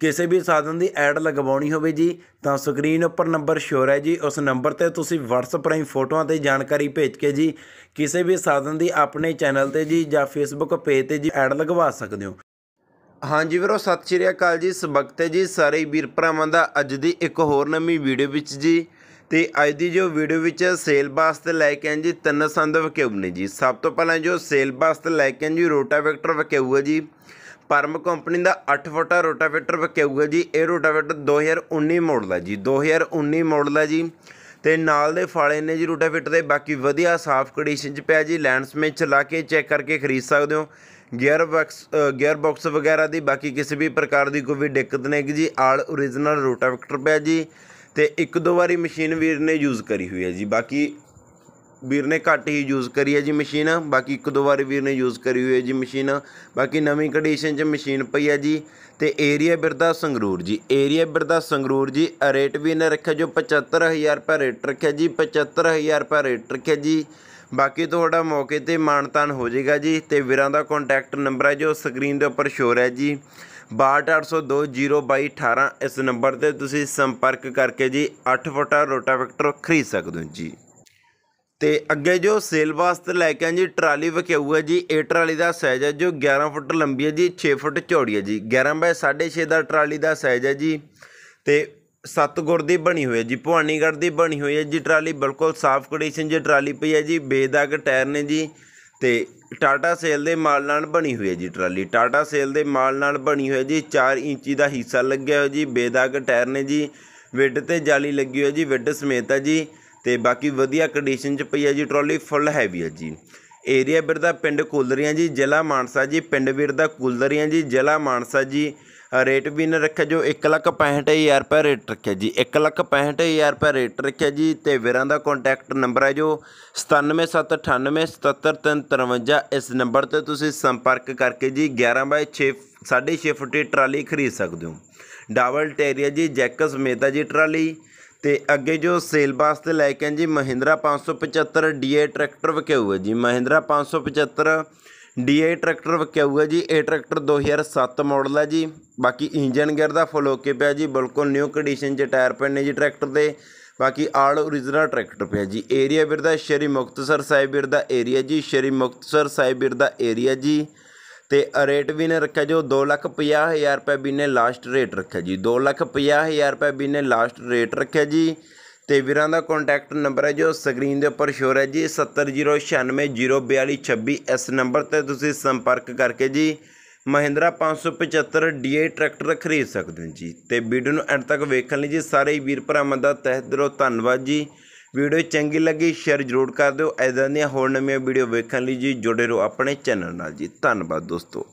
ਕਿਸੇ ਵੀ ਸਾਧਨ ਦੀ ਐਡ ਲਗਵਾਉਣੀ ਹੋਵੇ ਜੀ ਤਾਂ ਸਕਰੀਨ ਉੱਪਰ ਨੰਬਰ ਸ਼ੋਰ ਹੈ ਜੀ ਉਸ ਨੰਬਰ ਤੇ ਤੁਸੀਂ WhatsApp ਰਾਹੀਂ ਫੋਟੋਆਂ ਤੇ ਜਾਣਕਾਰੀ ਭੇਜ ਕੇ ਜੀ ਕਿਸੇ ਵੀ ਸਾਧਨ ਦੀ ਆਪਣੇ ਚੈਨਲ ਤੇ ਜੀ ਜਾਂ Facebook ਪੇਜ ਤੇ ਜੀ ਐਡ ਲਗਵਾ ਸਕਦੇ ਹੋ ਹਾਂਜੀ ਵੀਰੋ ਸਤਿ ਸ਼੍ਰੀ ਅਕਾਲ ਜੀ ਸਬਕ ਤੇ ਜੀ ਸਾਰੇ ਵੀਰ ਭਰਾਵਾਂ ਦਾ ਅੱਜ ਦੀ ਇੱਕ ਹੋਰ ਨਵੀਂ ਵੀਡੀਓ ਵਿੱਚ ਜੀ ਤੇ ਅੱਜ ਦੀ ਜੋ ਵੀਡੀਓ ਵਿੱਚ ਸੇਲ ਬਾਸ ਤੇ ਲੈ ਕੇ ਆਂ ਜੀ ਤਿੰਨ ਸੰਦ ਵਕਿਊ ਨੇ ਜੀ ਸਭ ਤੋਂ ਪਹਿਲਾਂ ਜੋ ਸੇਲ ਬਾਸ ਤੇ ਲੈ ਕੇ ਆਂ ਜੀ ਵੈਕਟਰ ਵਕਿਊ ਹੈ ਜੀ ਪਰਮ ਕੰਪਨੀ ਦਾ 8 ਫੁੱਟਾ ਰੋਟਾਵੇਟਰ ਵਕਿਆਊਗਾ ਜੀ ਇਹ ਰੋਟਾਵੇਟਰ 2019 ਮਾਡਲ ਹੈ ਜੀ 2019 ਮਾਡਲ ਹੈ ਜੀ ਤੇ ਨਾਲ ਦੇ ਫਾਲੇ ਨੇ ਜੀ ਰੋਟਾਵੇਟਰ ਦੇ ਬਾਕੀ ਵਧੀਆ ਸਾਫ਼ ਕੰਡੀਸ਼ਨ 'ਚ ਪਿਆ ਜੀ ਲੈਂਡਸ ਵਿੱਚ ਚਲਾ ਕੇ ਚੈੱਕ ਕਰਕੇ ਖਰੀਦ ਸਕਦੇ ਹੋ ਗੇਅਰ ਬਾਕਸ ਗੇਅਰ ਬਾਕਸ ਵਗੈਰਾ ਦੀ ਬਾਕੀ ਕਿਸੇ ਵੀ ਪ੍ਰਕਾਰ ਦੀ ਕੋਈ ਵੀ ਦਿੱਕਤ ਨਹੀਂ ਹੈਗੀ ਜੀ ਆਲ origignal ਰੋਟਾਵੇਟਰ ਪਿਆ ਜੀ ਤੇ ਇੱਕ ਦੋ ਵਾਰੀ ਮਸ਼ੀਨ ਵੀਰ ਨੇ ਯੂਜ਼ ਕਰੀ ਹੋਈ ਹੈ ਜੀ ਬਾਕੀ ਵੀਰ ਨੇ ਘੱਟ ਹੀ ਯੂਜ਼ ਕਰੀ ਹੈ ਜੀ ਮਸ਼ੀਨ ਬਾਕੀ ਇੱਕ ਦੋ ਵਾਰ ਵੀਰ ਨੇ ਯੂਜ਼ ਕਰੀ ਹੋਈ ਹੈ ਜੀ ਮਸ਼ੀਨ ਬਾਕੀ ਨਵੀਂ ਕੰਡੀਸ਼ਨ 'ਚ ਮਸ਼ੀਨ ਪਈ ਹੈ ਜੀ ਤੇ ਏਰੀਆ ਬਿਰਦਾ ਸੰਗਰੂਰ ਜੀ ਏਰੀਆ ਬਿਰਦਾ ਸੰਗਰੂਰ ਜੀ ਰੇਟ ਵੀ ਇਹਨੇ ਰੱਖਿਆ ਜੋ 75000 ਰੁਪਏ ਰੇਟ ਰੱਖਿਆ ਜੀ 75000 ਰੁਪਏ ਰੇਟ ਰੱਖਿਆ ਜੀ ਬਾਕੀ ਤੁਹਾਡਾ ਮੌਕੇ ਤੇ ਮਾਨਤਾਨ ਹੋ ਜਾਏਗਾ ਜੀ ਤੇ ਵੀਰਾਂ ਦਾ ਕੰਟੈਕਟ ਨੰਬਰ ਹੈ ਜੋ ਸਕਰੀਨ ਦੇ ਉੱਪਰ ਸ਼ੋਰ ਹੈ ਜੀ 6280202218 ਇਸ ਨੰਬਰ ਤੇ ਤੁਸੀਂ ਸੰਪਰਕ ਕਰਕੇ ਜੀ 8 ਫੁੱਟਾ ਰੋਟਾਵੈਕਟਰ ਖਰੀਦ ਸਕਦੇ ਹੋ ਜੀ ਤੇ ਅੱਗੇ ਜੋ ਸੇਲ ਵਾਸਤੇ ਲੈ ਕੇ ਆਂ ਜੀ ਟਰਾਲੀ ਵਿਖਿਆਊ ਹੈ ਜੀ ਇਹ ਟਰਾਲੀ ਦਾ ਸਾਈਜ਼ ਹੈ ਜੋ 11 ਫੁੱਟ ਲੰਬੀ ਹੈ ਜੀ 6 ਫੁੱਟ ਚੌੜੀ ਹੈ ਜੀ 11 ਬਾਏ 6.5 ਦਾ ਟਰਾਲੀ ਦਾ ਸਾਈਜ਼ ਹੈ ਜੀ ਤੇ ਸਤਗੁਰ ਦੀ ਬਣੀ ਹੋਈ ਹੈ ਜੀ ਭਵਾਨੀਗੜ੍ਹ ਦੀ ਬਣੀ ਹੋਈ ਹੈ ਜੀ ਟਰਾਲੀ ਬਿਲਕੁਲ ਸਾਫ਼ ਕੰਡੀਸ਼ਨ ਜੀ ਟਰਾਲੀ ਪਈ ਹੈ ਜੀ ਬੇਦਾਗ ਟਾਇਰ ਨੇ ਜੀ ਤੇ ਟਾਟਾ ਸੇਲ ਦੇ ਮਾਲ ਨਾਲ ਬਣੀ ਹੋਈ ਹੈ ਜੀ ਟਰਾਲੀ ਟਾਟਾ ਸੇਲ ਦੇ ਮਾਲ ਨਾਲ ਬਣੀ ਹੋਈ ਹੈ ਜੀ 4 ਇੰਚੀ ਦਾ ਹਿੱਸਾ ਲੱਗਿਆ ਹੋਇਆ ਜੀ ਬੇਦਾਗ ਟਾਇਰ ਨੇ ਜੀ ਵਿੱਡ ਤੇ ਜਾਲੀ ਲੱਗੀ ਹੋਈ ਹੈ ਜੀ ਵਿੱਡ ਸਮੇਤ ਹੈ ਜੀ ਤੇ ਬਾਕੀ ਵਧੀਆ ਕੰਡੀਸ਼ਨ 'ਚ ਪਈ ਹੈ ਜੀ ਟਰਾਲੀ ਫੁੱਲ ਹੈਵੀ ਹੈ ਜੀ ਏਰੀਆ ਵੀਰ ਦਾ ਪਿੰਡ ਕੁਲਦਰੀਆਂ ਜੀ ਜ਼ਿਲ੍ਹਾ ਮਾਨਸਾ ਜੀ ਪਿੰਡ ਵੀਰ ਦਾ ਕੁਲਦਰੀਆਂ ਜੀ ਜ਼ਿਲ੍ਹਾ ਮਾਨਸਾ ਜੀ ਰੇਟ ਵੀ ਨੇ ਰੱਖਿਆ ਜੋ 165000 ਰੁਪਏ ਰੇਟ ਰੱਖਿਆ ਜੀ 165000 ਰੁਪਏ ਰੇਟ ਰੱਖਿਆ ਜੀ ਤੇ ਵੀਰਾਂ ਦਾ ਕੰਟੈਕਟ ਨੰਬਰ ਹੈ ਜੋ 9798977353 ਇਸ ਨੰਬਰ ਤੇ ਤੁਸੀਂ ਸੰਪਰਕ ਕਰਕੇ ਜੀ 11 ਬਾਈ 6 6.5 ਫੁੱਟ ਟਰਾਲੀ ਖਰੀਦ ਸਕਦੇ ਹੋ ਡਬਲ ਟੈਰੀਆ ਜੀ ਜੈਕਸ ਮੇਤਾ ਜੀ ਟਰਾਲੀ ਤੇ ਅੱਗੇ ਜੋ ਸੇਲ ਵਾਸਤੇ ਲੈ ਕੇ ਆਂ ਜੀ ਮਹਿੰਦਰਾ 575 ਡੀਏ ਟਰੈਕਟਰ ਵਿਕਿਆ ਹੋਇਆ ਜੀ ਮਹਿੰਦਰਾ 575 ਡੀਏ ਟਰੈਕਟਰ ਵਿਕਿਆ ਹੋਇਆ ਜੀ ਇਹ ਟਰੈਕਟਰ 2007 ਮਾਡਲ ਹੈ ਜੀ ਬਾਕੀ ਇੰਜਨ ਗੇਅਰ ਦਾ ਫੁੱਲ ਓਕੇ ਪਿਆ ਜੀ ਬਿਲਕੁਲ ਨਿਊ ਕੰਡੀਸ਼ਨ 'ਚ ਟਾਇਰ ਪਏ ਨੇ ਜੀ ਟਰੈਕਟਰ ਦੇ ਬਾਕੀ ਆਲ ਓਰੀਜਨਲ ਟਰੈਕਟਰ ਪਿਆ ਜੀ ਏਰੀਆ ਵੀਰ ਦਾ ਸ਼੍ਰੀ ਮੁਕਤਸਰ ਸਾਹਿਬ ਵੀਰ ਦਾ ਏਰੀਆ ਜੀ ਸ਼੍ਰੀ ਮੁਕਤਸਰ ਸਾਹਿਬ ਵੀਰ ਦਾ ਏਰੀਆ ਜੀ ਤੇ ਰੇਟ ਵੀ ਨੇ ਰੱਖਿਆ ਜੋ 2 ਲੱਖ 50000 ਰੁਪਏ ਵੀ ਨੇ ਲਾਸਟ ਰੇਟ ਰੱਖਿਆ ਜੀ 2 ਲੱਖ 50000 ਰੁਪਏ ਵੀ ਨੇ ਲਾਸਟ ਰੇਟ ਰੱਖਿਆ ਜੀ ਤੇ ਵੀਰਾਂ ਦਾ ਕੰਟੈਕਟ ਨੰਬਰ ਹੈ ਜੋ ਸਕਰੀਨ ਦੇ ਉੱਪਰ ਸ਼ੋਰ ਹੈ ਜੀ 7009604226 ਇਸ ਨੰਬਰ ਤੇ ਤੁਸੀਂ ਸੰਪਰਕ ਕਰਕੇ ਜੀ ਮਹਿੰਦਰਾ 575 ਡੀਏ ਟਰੈਕਟਰ ਖਰੀਦ ਸਕਦੇ ਹੋ ਜੀ ਤੇ ਵੀਡੀਓ ਨੂੰ ਐਂਡ ਤੱਕ ਵੇਖਣ ਲਈ ਜੀ ਸਾਰੇ ਵੀਰ ਭਰਾਵਾਂ ਦਾ ਤਹਿ ਦਿਲੋਂ ਧੰਨਵਾਦ ਜੀ ਵੀਡੀਓ ਚੰਗੀ ਲੱਗੀ ਸ਼ੇਅਰ ਜ਼ਰੂਰ ਕਰ ਦਿਓ ਐਦਾਂ ਦੀਆਂ ਹੋਰ ਨਵੀਆਂ ਵੀਡੀਓ ਵੇਖਣ ਲਈ ਜੀ ਜੁੜੇ ਰਹੋ ਆਪਣੇ ਚੈਨਲ ਨਾਲ ਜੀ ਧੰਨਵਾਦ ਦੋਸਤੋ